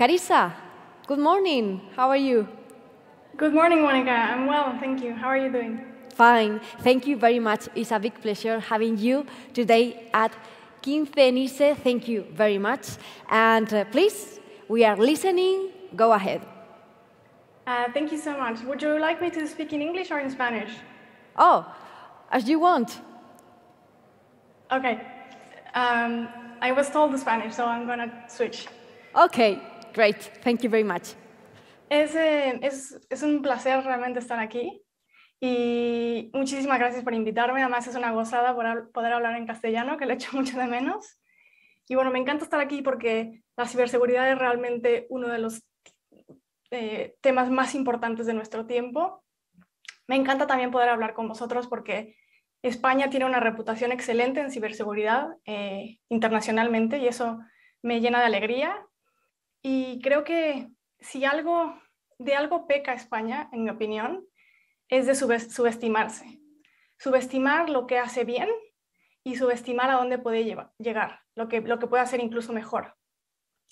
Carissa, good morning. How are you? Good morning, Monica. I'm well, thank you. How are you doing? Fine. Thank you very much. It's a big pleasure having you today at Quince Thank you very much. And uh, please, we are listening. Go ahead. Uh, thank you so much. Would you like me to speak in English or in Spanish? Oh, as you want. Okay. Um, I was told the Spanish, so I'm going to switch. Okay. great. Thank you very much. Es, eh, es, es, un placer realmente estar aquí y muchísimas gracias por invitarme. Además es una gozada poder hablar en castellano, que le echo mucho de menos. Y bueno, me encanta estar aquí porque la ciberseguridad es realmente uno de los eh, temas más importantes de nuestro tiempo. Me encanta también poder hablar con vosotros porque España tiene una reputación excelente en ciberseguridad eh, internacionalmente y eso me llena de alegría y creo que si algo, de algo peca España, en mi opinión, es de subestimarse. Subestimar lo que hace bien y subestimar a dónde puede llegar, lo que, lo que puede hacer incluso mejor.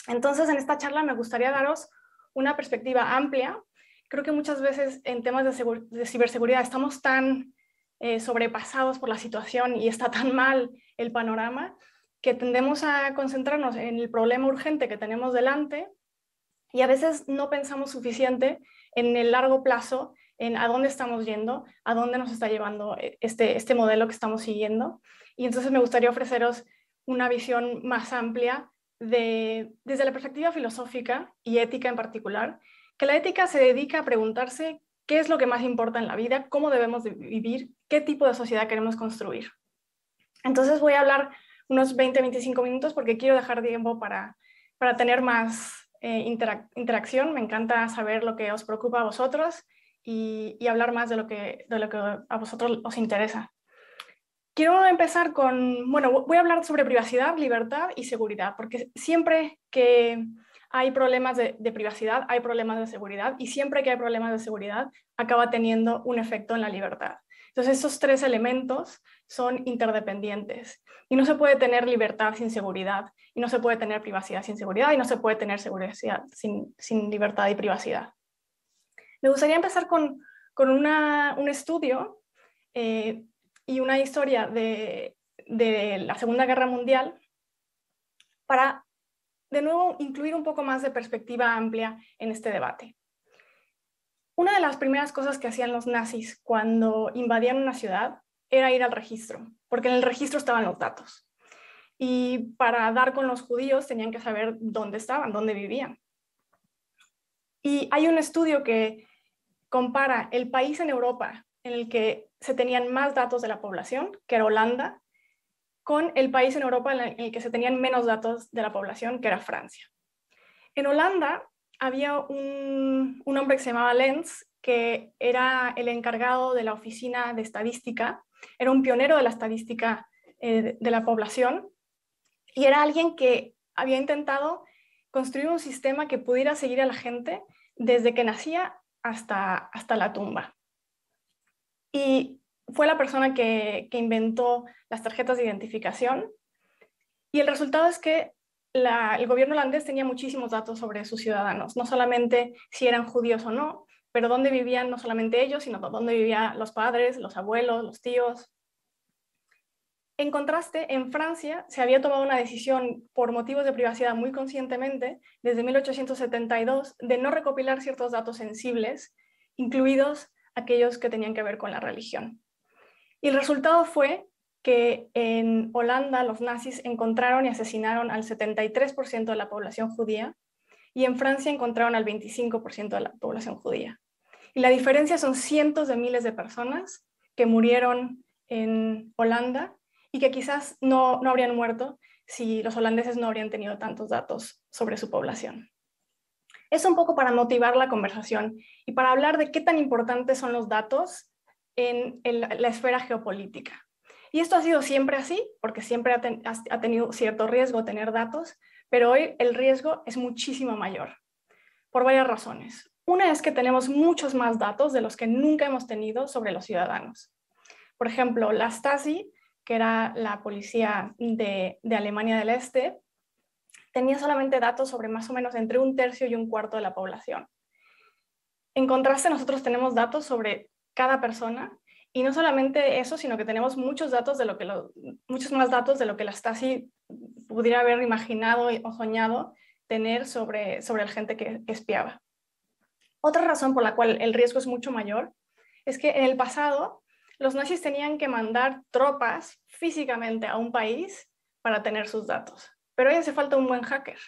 Entonces, en esta charla me gustaría daros una perspectiva amplia. Creo que muchas veces en temas de, ciberseguridad estamos tan eh, sobrepasados por la situación y está tan mal el panorama que tendemos a concentrarnos en el problema urgente que tenemos delante y a veces no pensamos suficiente en el largo plazo, en a dónde estamos yendo, a dónde nos está llevando eh, este, este modelo que estamos siguiendo. Y entonces me gustaría ofreceros una visión más amplia de, desde la perspectiva filosófica y ética en particular, que la ética se dedica a preguntarse qué es lo que más importa en la vida, cómo debemos vivir, qué tipo de sociedad queremos construir. Entonces voy a hablar unos 20, 25 minutos porque quiero dejar tiempo para, tener más eh, interacción. Me encanta saber lo que os preocupa a vosotros y, hablar más de lo, que, de lo que a vosotros os interesa. Quiero empezar con, bueno, voy a hablar sobre privacidad, libertad y seguridad, porque siempre que hay problemas de, privacidad, hay problemas de seguridad y siempre que hay problemas de seguridad acaba teniendo un efecto en la libertad. Entonces, esos tres elementos son interdependientes y no se puede tener libertad sin seguridad y no se puede tener privacidad sin seguridad y no se puede tener seguridad sin, libertad y privacidad. Me gustaría empezar con, un estudio eh, y una historia de la Segunda Guerra Mundial para, de nuevo, incluir un poco más de perspectiva amplia en este debate. Una de las primeras cosas que hacían los nazis cuando invadían una ciudad era ir al registro, porque en el registro estaban los datos. Y para dar con los judíos tenían que saber dónde estaban, dónde vivían. Y hay un estudio que compara el país en Europa en el que se tenían más datos de la población, que era Holanda, con el país en Europa en el que se tenían menos datos de la población, que era Francia. En Holanda, había un, hombre que se llamaba Lenz, que era el encargado de la oficina de estadística, era un pionero de la estadística eh, de la población y era alguien que había intentado construir un sistema que pudiera seguir a la gente desde que nacía hasta, hasta la tumba. Y fue la persona que, que inventó las tarjetas de identificación y el resultado es que el gobierno holandés tenía muchísimos datos sobre sus ciudadanos, no solamente si eran judíos o no, pero dónde vivían no solamente ellos, sino dónde vivían los padres, los abuelos, los tíos. En contraste, en Francia se había tomado una decisión por motivos de privacidad muy conscientemente desde 1872 de no recopilar ciertos datos sensibles, incluidos aquellos que tenían que ver con la religión. Y el resultado fue que en Holanda los nazis encontraron y asesinaron al 73% de la población judía y en Francia encontraron al 25% de la población judía. Y la diferencia son cientos de miles de personas que murieron en Holanda y que quizás no, habrían muerto si los holandeses no habrían tenido tantos datos sobre su población. Es un poco para motivar la conversación y para hablar de qué tan importantes son los datos en la esfera geopolítica. Y esto ha sido siempre así, porque siempre ha, tenido cierto riesgo tener datos, pero hoy el riesgo es muchísimo mayor, por varias razones. Una es que tenemos muchos más datos de los que nunca hemos tenido sobre los ciudadanos. Por ejemplo, la Stasi, que era la policía de Alemania del Este, tenía solamente datos sobre más o menos entre un tercio y un cuarto de la población. En contraste, nosotros tenemos datos sobre cada persona y no solamente eso, sino que tenemos muchos datos de lo que muchos más datos de lo que la Stasi pudiera haber imaginado o soñado tener sobre, sobre la gente que, que espiaba. Otra razón por la cual el riesgo es mucho mayor es que en el pasado los nazis tenían que mandar tropas físicamente a un país para tener sus datos, pero hoy hace falta un buen hacker.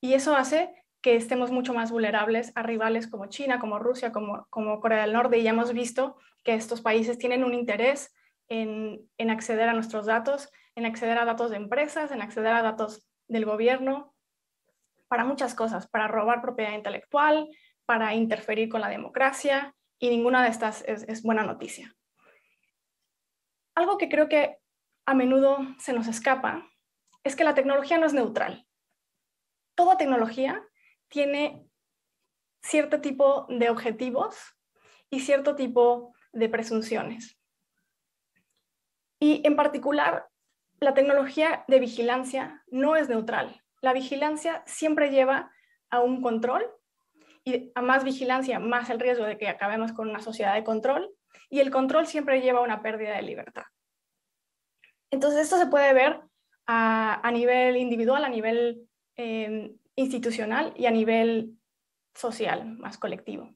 Y eso hace que estemos mucho más vulnerables a rivales como China, como Rusia, como, Corea del Norte. Y ya hemos visto que estos países tienen un interés en, acceder a nuestros datos, en acceder a datos de empresas, en acceder a datos del gobierno, para muchas cosas, para robar propiedad intelectual, para interferir con la democracia, y ninguna de estas es buena noticia. Algo que creo que a menudo se nos escapa es que la tecnología no es neutral. Toda tecnología tiene cierto tipo de objetivos y cierto tipo de presunciones. Y en particular, la tecnología de vigilancia no es neutral. La vigilancia siempre lleva a un control y a más vigilancia, más el riesgo de que acabemos con una sociedad de control y el control siempre lleva a una pérdida de libertad. Entonces, esto se puede ver a, nivel individual, a nivel em, institucional y a nivel social, más colectivo.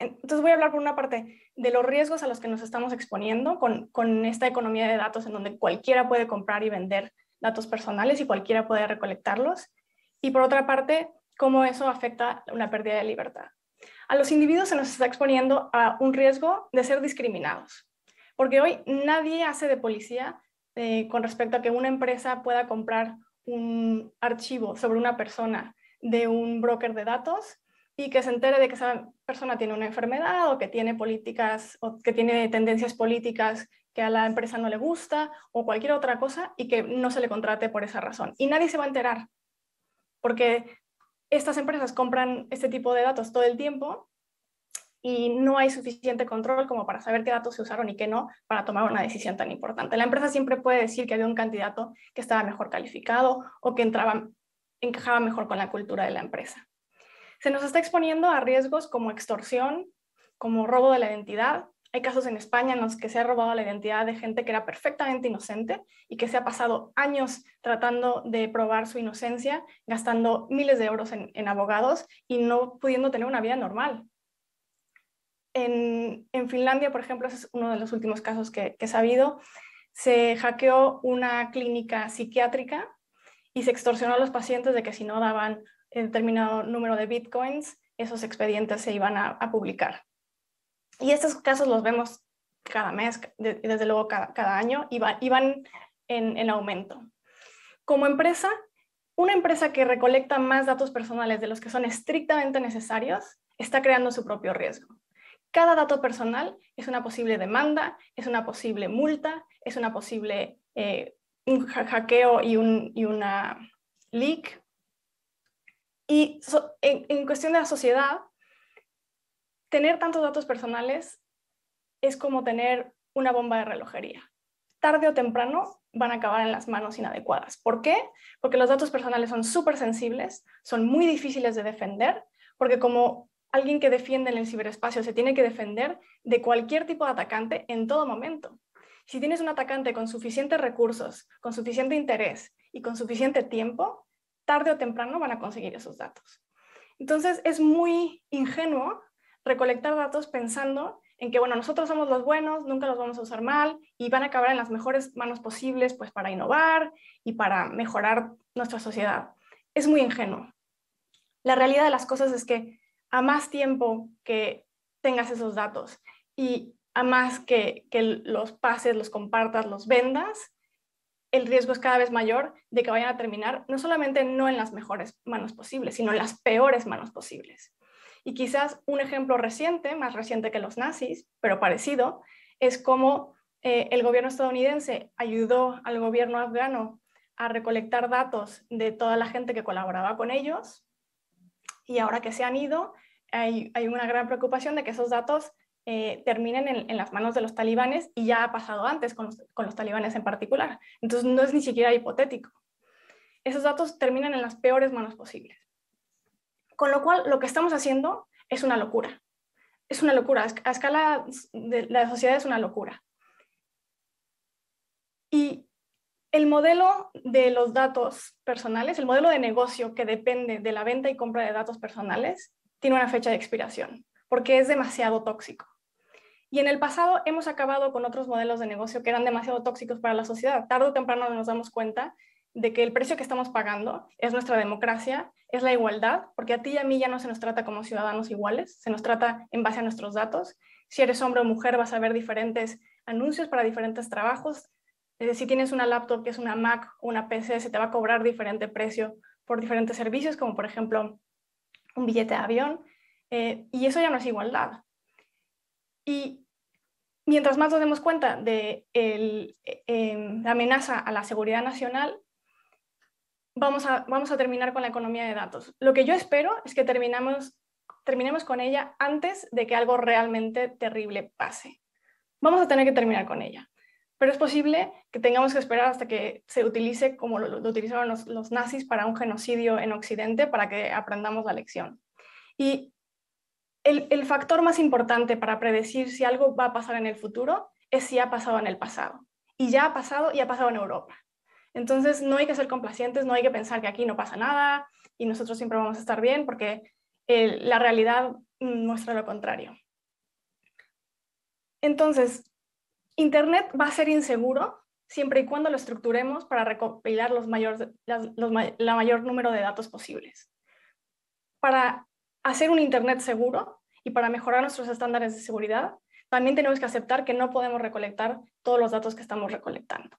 Entonces voy a hablar por una parte de los riesgos a los que nos estamos exponiendo con, esta economía de datos en donde cualquiera puede comprar y vender datos personales y cualquiera puede recolectarlos. Y por otra parte, cómo eso afecta una pérdida de libertad. A los individuos se nos está exponiendo a un riesgo de ser discriminados, porque hoy nadie hace de policía eh, con respecto a que una empresa pueda comprar un archivo sobre una persona de un broker de datos y que se entere de que esa persona tiene una enfermedad o que tiene políticas o que tiene tendencias políticas que a la empresa no le gusta o cualquier otra cosa y que no se le contrate por esa razón. Y nadie se va a enterar porque estas empresas compran este tipo de datos todo el tiempo y no hay suficiente control como para saber qué datos se usaron y qué no para tomar una decisión tan importante. La empresa siempre puede decir que había un candidato que estaba mejor calificado o que entraba, encajaba mejor con la cultura de la empresa. Se nos está exponiendo a riesgos como extorsión, como robo de la identidad. Hay casos en España en los que se ha robado la identidad de gente que era perfectamente inocente y que se ha pasado años tratando de probar su inocencia, gastando miles de euros en abogados y no pudiendo tener una vida normal en, Finlandia, por ejemplo, ese es uno de los últimos casos que, que he sabido, se hackeó una clínica psiquiátrica y se extorsionó a los pacientes de que si no daban eh, determinado número de bitcoins, esos expedientes se iban a, publicar. Y estos casos los vemos cada mes, desde luego cada, año, y, van en aumento. Como empresa, una empresa que recolecta más datos personales de los que son estrictamente necesarios está creando su propio riesgo. Cada dato personal es una posible demanda, es una posible multa, es una posible eh, un hackeo y, un, una leak. Y en, en cuestión de la sociedad, tener tantos datos personales es como tener una bomba de relojería. Tarde o temprano van a acabar en las manos inadecuadas. ¿Por qué? Porque los datos personales son súper sensibles, son muy difíciles de defender, porque como alguien que defiende en el ciberespacio se tiene que defender de cualquier tipo de atacante en todo momento. Si tienes un atacante con suficientes recursos, con suficiente interés y con suficiente tiempo, tarde o temprano van a conseguir esos datos. Entonces es muy ingenuo recolectar datos pensando en que, bueno, nosotros somos los buenos, nunca los vamos a usar mal y van a acabar en las mejores manos posibles pues para innovar y para mejorar nuestra sociedad. Es muy ingenuo. La realidad de las cosas es que a más tiempo que tengas esos datos y a más que, los pases, los compartas, los vendas, el riesgo es cada vez mayor de que vayan a terminar no solamente no en las mejores manos posibles, sino en las peores manos posibles. Y quizás un ejemplo reciente, más reciente que los nazis, pero parecido, es cómo eh, el gobierno estadounidense ayudó al gobierno afgano a recolectar datos de toda la gente que colaboraba con ellos y ahora que se han ido, hay, hay una gran preocupación de que esos datos eh, terminen en, las manos de los talibanes y ya ha pasado antes con con los talibanes en particular. Entonces no es ni siquiera hipotético. Esos datos terminan en las peores manos posibles. Con lo cual, lo que estamos haciendo es una locura. Es una locura. A escala de la sociedad es una locura. Y el modelo de los datos personales, el modelo de negocio que depende de la venta y compra de datos personales, tiene una fecha de expiración porque es demasiado tóxico. Y en el pasado hemos acabado con otros modelos de negocio que eran demasiado tóxicos para la sociedad. Tardo o temprano nos damos cuenta de que el precio que estamos pagando es nuestra democracia, es la igualdad, porque a ti y a mí ya no se nos trata como ciudadanos iguales, se nos trata en base a nuestros datos. Si eres hombre o mujer vas a ver diferentes anuncios para diferentes trabajos, si tienes una laptop que es una Mac o una PC, se te va a cobrar diferente precio por diferentes servicios, como por ejemplo un billete de avión, eh, y eso ya no es igualdad. Y mientras más nos demos cuenta de eh, em, la amenaza a la seguridad nacional, vamos a, vamos a terminar con la economía de datos. Lo que yo espero es que terminamos, terminemos con ella antes de que algo realmente terrible pase. Vamos a tener que terminar con ella pero es posible que tengamos que esperar hasta que se utilice como lo, utilizaron los, nazis para un genocidio en Occidente para que aprendamos la lección. Y el, el factor más importante para predecir si algo va a pasar en el futuro es si ha pasado en el pasado. Y ya ha pasado y ha pasado en Europa. Entonces no hay que ser complacientes, no hay que pensar que aquí no pasa nada y nosotros siempre vamos a estar bien porque eh, la realidad muestra lo contrario. Entonces, Internet va a ser inseguro siempre y cuando lo estructuremos para recopilar los mayor, la mayor número de datos posibles. Para hacer un Internet seguro y para mejorar nuestros estándares de seguridad, también tenemos que aceptar que no podemos recolectar todos los datos que estamos recolectando.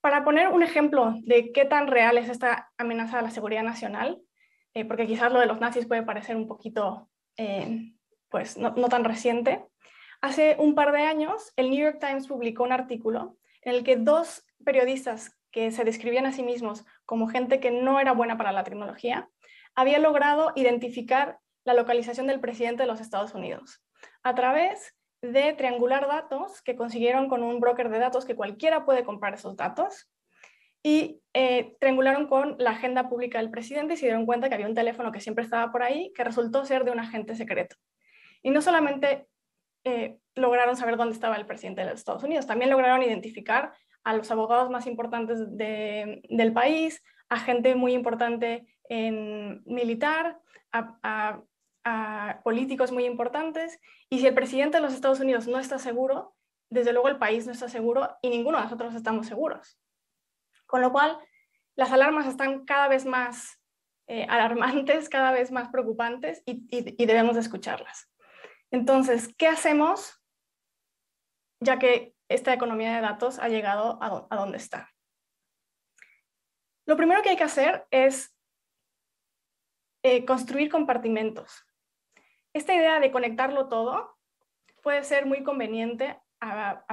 Para poner un ejemplo de qué tan real es esta amenaza a la seguridad nacional, eh, porque quizás lo de los nazis puede parecer un poquito, eh, pues, no tan reciente, Hace un par de años, el New York Times publicó un artículo en el que dos periodistas que se describían a sí mismos como gente que no era buena para la tecnología, había logrado identificar la localización del presidente de los Estados Unidos a través de triangular datos que consiguieron con un broker de datos que cualquiera puede comprar esos datos y eh, triangularon con la agenda pública del presidente y se dieron cuenta que había un teléfono que siempre estaba por ahí que resultó ser de un agente secreto. Y no solamente eh, lograron saber dónde estaba el presidente de los Estados Unidos. También lograron identificar a los abogados más importantes del país, a gente muy importante en militar, a, políticos muy importantes. Y si el presidente de los Estados Unidos no está seguro, desde luego el país no está seguro y ninguno de nosotros estamos seguros. Con lo cual, las alarmas están cada vez más eh, alarmantes, cada vez más preocupantes y, y debemos escucharlas. Entonces, ¿qué hacemos ya que esta economía de datos ha llegado a, donde está? Lo primero que hay que hacer es eh, construir compartimentos. Esta idea de conectarlo todo puede ser muy conveniente a,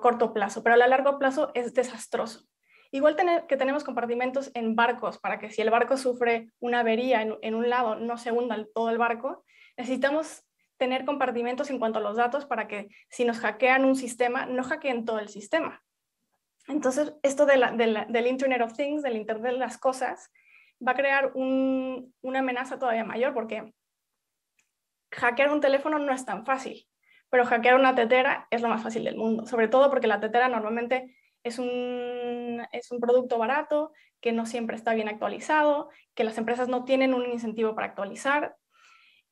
corto plazo, pero a largo plazo es desastroso. Igual que tenemos compartimentos en barcos para que si el barco sufre una avería en, un lado no se hunda todo el barco, necesitamos tener compartimentos en cuanto a los datos para que si nos hackean un sistema, no hackeen todo el sistema. Entonces, esto del Internet of Things, del Internet de las Cosas, va a crear una amenaza todavía mayor porque hackear un teléfono no es tan fácil, pero hackear una tetera es lo más fácil del mundo, sobre todo porque la tetera normalmente es un, es un producto barato, que no siempre está bien actualizado, que las empresas no tienen un incentivo para actualizar,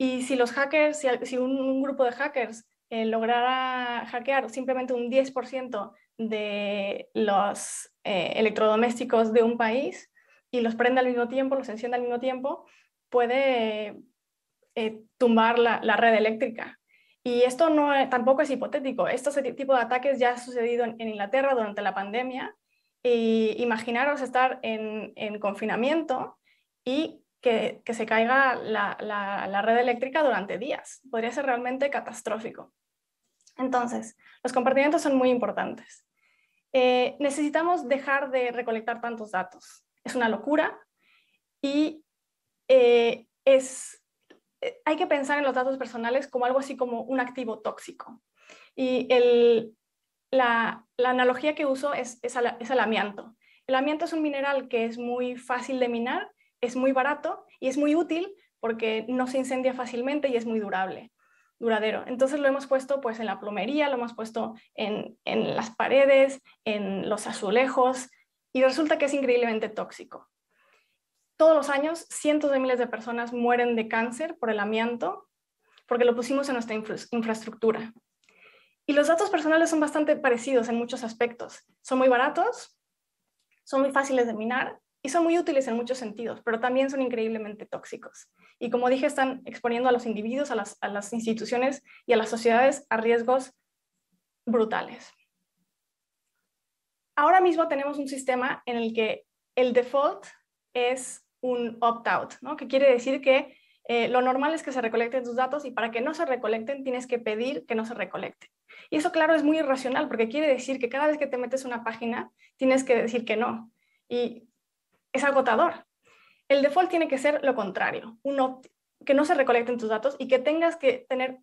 y si los hackers, si, un, grupo de hackers eh, lograra hackear simplemente un 10% de los eh, electrodomésticos de un país y los prende al mismo tiempo, los enciende al mismo tiempo, puede eh, tumbar la, red eléctrica. Y esto no, tampoco es hipotético. Este tipo de ataques ya ha sucedido en, Inglaterra durante la pandemia. Y imaginaros estar en, en confinamiento y que, se caiga la, red eléctrica durante días. Podría ser realmente catastrófico. Entonces, los compartimentos son muy importantes. Eh, necesitamos dejar de recolectar tantos datos. Es una locura y eh, eh, hay que pensar en los datos personales como algo así como un activo tóxico. Y la, analogía que uso es, es, el amianto. El amianto es un mineral que es muy fácil de minar es muy barato y es muy útil porque no se incendia fácilmente y es muy durable, duradero. Entonces lo hemos puesto pues en la plomería, lo hemos puesto en, las paredes, en los azulejos y resulta que es increíblemente tóxico. Todos los años cientos de miles de personas mueren de cáncer por el amianto porque lo pusimos en nuestra infraestructura. Y los datos personales son bastante parecidos en muchos aspectos. Son muy baratos, son muy fáciles de minar y son muy útiles en muchos sentidos, pero también son increíblemente tóxicos. Y como dije, están exponiendo a los individuos, a las, a las instituciones y a las sociedades a riesgos brutales. Ahora mismo tenemos un sistema en el que el default es un opt-out, ¿no? que quiere decir que eh, lo normal es que se recolecten tus datos y para que no se recolecten tienes que pedir que no se recolecten. Y eso, claro, es muy irracional porque quiere decir que cada vez que te metes una página tienes que decir que no. Y es agotador. El default tiene que ser lo contrario, que no se recolecten tus datos y que tengas que tener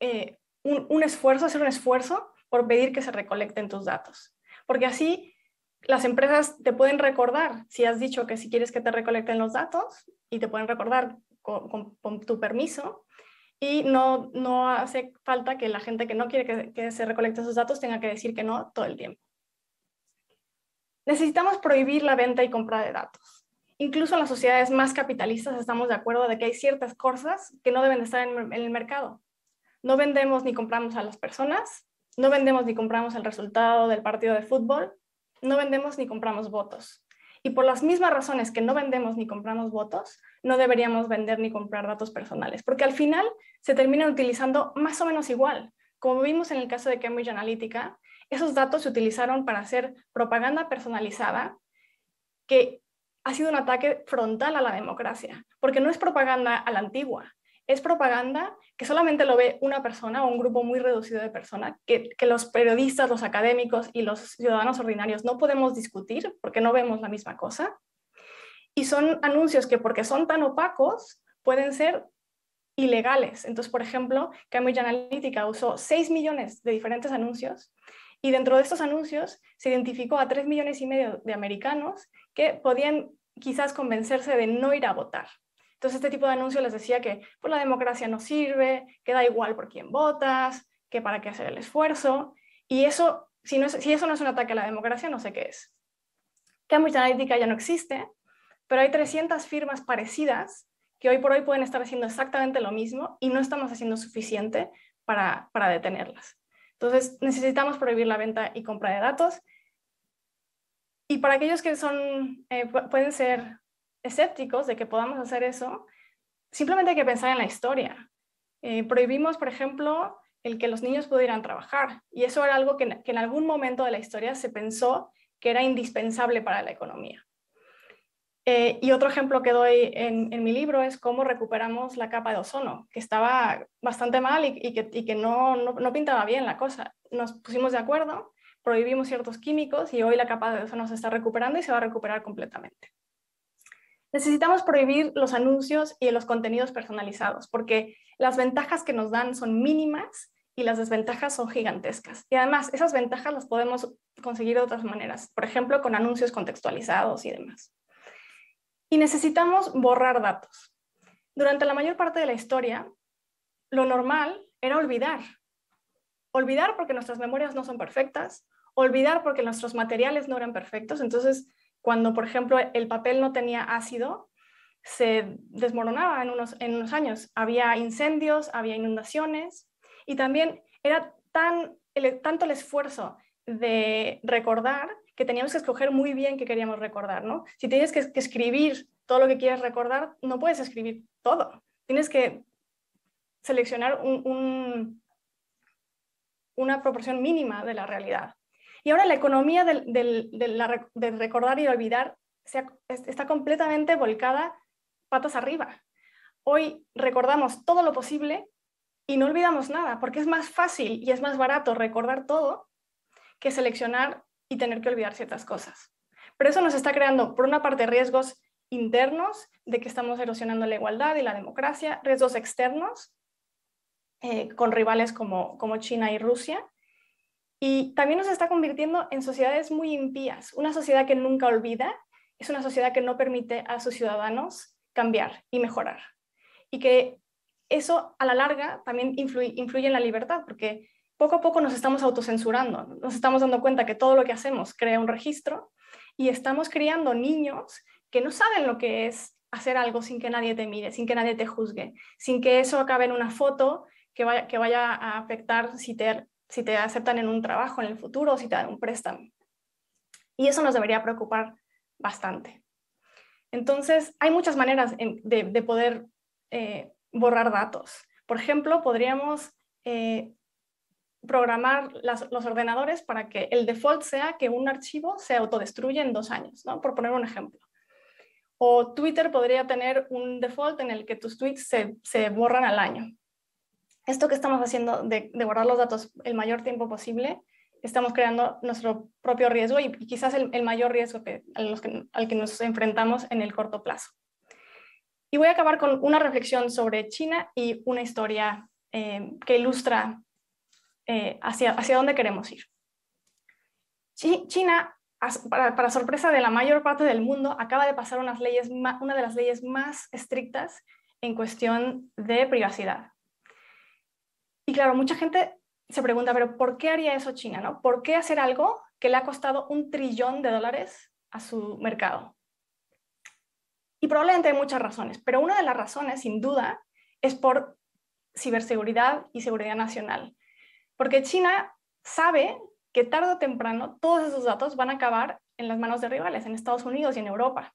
eh, un, esfuerzo, hacer un esfuerzo por pedir que se recolecten tus datos. Porque así las empresas te pueden recordar si has dicho que si quieres que te recolecten los datos y te pueden recordar con, tu permiso y no, no hace falta que la gente que no quiere que, que se recolecten sus datos tenga que decir que no todo el tiempo. Necesitamos prohibir la venta y compra de datos. Incluso en las sociedades más capitalistas estamos de acuerdo de que hay ciertas cosas que no deben estar en, el mercado. No vendemos ni compramos a las personas, no vendemos ni compramos el resultado del partido de fútbol, no vendemos ni compramos votos. Y por las mismas razones que no vendemos ni compramos votos, no deberíamos vender ni comprar datos personales, porque al final se terminan utilizando más o menos igual. Como vimos en el caso de Cambridge Analytica, esos datos se utilizaron para hacer propaganda personalizada que ha sido un ataque frontal a la democracia, porque no es propaganda a la antigua, es propaganda que solamente lo ve una persona o un grupo muy reducido de personas, que, los periodistas, los académicos y los ciudadanos ordinarios no podemos discutir porque no vemos la misma cosa. Y son anuncios que porque son tan opacos pueden ser ilegales. Entonces, por ejemplo, Cambridge Analytica usó 6 millones de diferentes anuncios y dentro de estos anuncios se identificó a 3 millones y medio de americanos que podían quizás convencerse de no ir a votar. Entonces este tipo de anuncios les decía que pues, la democracia no sirve, que da igual por quién votas, que para qué hacer el esfuerzo. Y eso, si, no si eso no es un ataque a la democracia, no sé qué es. Cambridge Analytica ya no existe, pero hay 300 firmas parecidas que hoy por hoy pueden estar haciendo exactamente lo mismo y no estamos haciendo suficiente para, para detenerlas. Entonces, necesitamos prohibir la venta y compra de datos. Y para aquellos que son, eh, pueden ser escépticos de que podamos hacer eso, simplemente hay que pensar en la historia. Eh, prohibimos, por ejemplo, el que los niños pudieran trabajar. Y eso era algo que en algún momento de la historia se pensó que era indispensable para la economía. Eh, y otro ejemplo que doy en, mi libro es cómo recuperamos la capa de ozono, que estaba bastante mal y, que, no, pintaba bien la cosa. Nos pusimos de acuerdo, prohibimos ciertos químicos y hoy la capa de ozono se está recuperando y se va a recuperar completamente. Necesitamos prohibir los anuncios y los contenidos personalizados, porque las ventajas que nos dan son mínimas y las desventajas son gigantescas. Y además, esas ventajas las podemos conseguir de otras maneras, por ejemplo, con anuncios contextualizados y demás. Y necesitamos borrar datos. Durante la mayor parte de la historia, lo normal era olvidar. Olvidar porque nuestras memorias no son perfectas, olvidar porque nuestros materiales no eran perfectos. Entonces, cuando, por ejemplo, el papel no tenía ácido, se desmoronaba en unos, en unos años. Había incendios, había inundaciones y también era tan, tanto el esfuerzo de recordar que teníamos que escoger muy bien qué queríamos recordar, Si tienes que, escribir todo lo que quieres recordar, no puedes escribir todo. Tienes que seleccionar una proporción mínima de la realidad. Y ahora la economía del, recordar y olvidar está completamente volcada patas arriba. Hoy recordamos todo lo posible y no olvidamos nada, porque es más fácil y es más barato recordar todo que seleccionar y tener que olvidar ciertas cosas. Pero eso nos está creando, por una parte, riesgos internos de que estamos erosionando la igualdad y la democracia, riesgos externos eh, con rivales como, China y Rusia, y también nos está convirtiendo en sociedades muy impías. Una sociedad que nunca olvida es una sociedad que no permite a sus ciudadanos cambiar y mejorar. Y que eso a la larga también influye, influye en la libertad, porque poco a poco nos estamos autocensurando, nos estamos dando cuenta que todo lo que hacemos crea un registro y estamos criando niños que no saben lo que es hacer algo sin que nadie te mire, sin que nadie te juzgue, sin que eso acabe en una foto que vaya, que vaya a afectar si te, si te aceptan en un trabajo en el futuro o si te dan un préstamo. Y eso nos debería preocupar bastante. Entonces, hay muchas maneras de, poder eh, borrar datos. Por ejemplo, podríamos eh, programar los ordenadores para que el default sea que un archivo se autodestruye en dos años, ¿no? por poner un ejemplo. O Twitter podría tener un default en el que tus tweets se, borran al año. Esto que estamos haciendo de, de, guardar los datos el mayor tiempo posible, estamos creando nuestro propio riesgo y, quizás el, mayor riesgo que, al que nos enfrentamos en el corto plazo. Y voy a acabar con una reflexión sobre China y una historia eh, que ilustra eh, hacia, dónde queremos ir. China, para, sorpresa de la mayor parte del mundo, acaba de pasar unas leyes, una de las leyes más estrictas en cuestión de privacidad. Y claro, mucha gente se pregunta, pero ¿por qué haría eso China? ¿Por qué hacer algo que le ha costado un trillón de dólares a su mercado? Y probablemente hay muchas razones, pero una de las razones, sin duda, es por ciberseguridad y seguridad nacional. Porque China sabe que tarde o temprano todos esos datos van a acabar en las manos de rivales, en Estados Unidos y en Europa.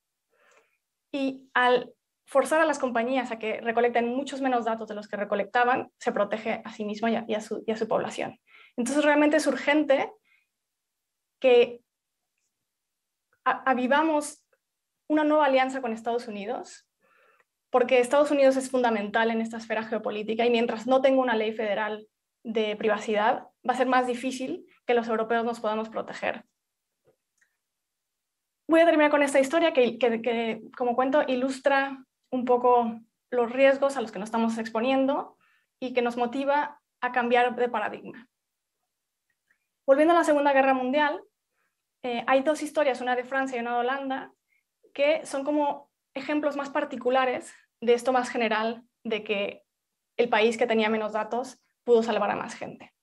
Y al forzar a las compañías a que recolecten muchos menos datos de los que recolectaban, se protege a sí mismo y a, su, población. Entonces realmente es urgente que avivamos una nueva alianza con Estados Unidos, porque Estados Unidos es fundamental en esta esfera geopolítica y mientras no tenga una ley federal de privacidad, va a ser más difícil que los europeos nos podamos proteger. Voy a terminar con esta historia que, como cuento, ilustra un poco los riesgos a los que nos estamos exponiendo y que nos motiva a cambiar de paradigma. Volviendo a la Segunda Guerra Mundial, eh, hay dos historias, una de Francia y una de Holanda, que son como ejemplos más particulares de esto más general, de que el país que tenía menos datos pudo salvar a más gente.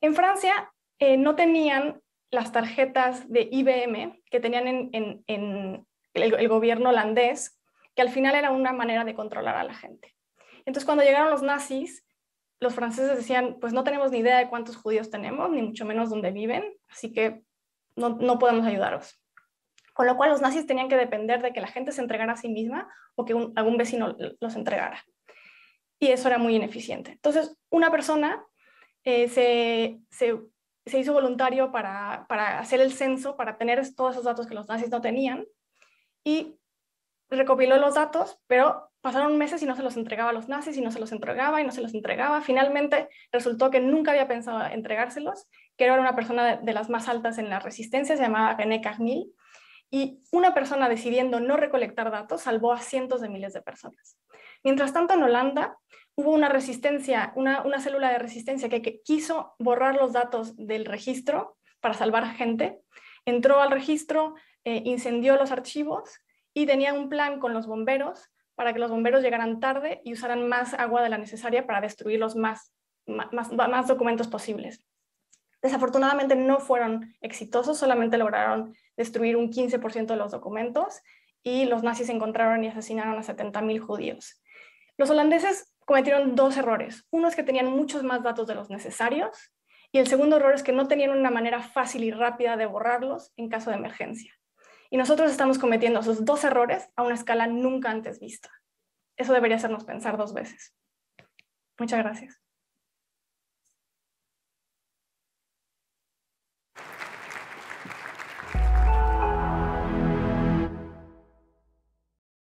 En Francia eh, no tenían las tarjetas de IBM que tenían en, el, gobierno holandés, que al final era una manera de controlar a la gente. Entonces, cuando llegaron los nazis, los franceses decían, pues no tenemos ni idea de cuántos judíos tenemos, ni mucho menos dónde viven, así que no, podemos ayudaros. Con lo cual, los nazis tenían que depender de que la gente se entregara a sí misma o que algún vecino los entregara y eso era muy ineficiente. Entonces, una persona eh, se, se, hizo voluntario para, para, hacer el censo, para tener todos esos datos que los nazis no tenían, y recopiló los datos, pero pasaron meses y no se los entregaba a los nazis, y no se los entregaba, y no se los entregaba. Finalmente, resultó que nunca había pensado entregárselos, que era una persona de, las más altas en la resistencia, se llamaba René Carmil, y una persona decidiendo no recolectar datos salvó a cientos de miles de personas. Mientras tanto, en Holanda hubo una resistencia, una, célula de resistencia que, quiso borrar los datos del registro para salvar gente, entró al registro, eh, incendió los archivos y tenía un plan con los bomberos para que los bomberos llegaran tarde y usaran más agua de la necesaria para destruir los más documentos posibles. Desafortunadamente no fueron exitosos, solamente lograron destruir un 15% de los documentos y los nazis encontraron y asesinaron a 70.000 judíos. Los holandeses cometieron dos errores. Uno es que tenían muchos más datos de los necesarios y el segundo error es que no tenían una manera fácil y rápida de borrarlos en caso de emergencia. Y nosotros estamos cometiendo esos dos errores a una escala nunca antes vista. Eso debería hacernos pensar dos veces. Muchas gracias.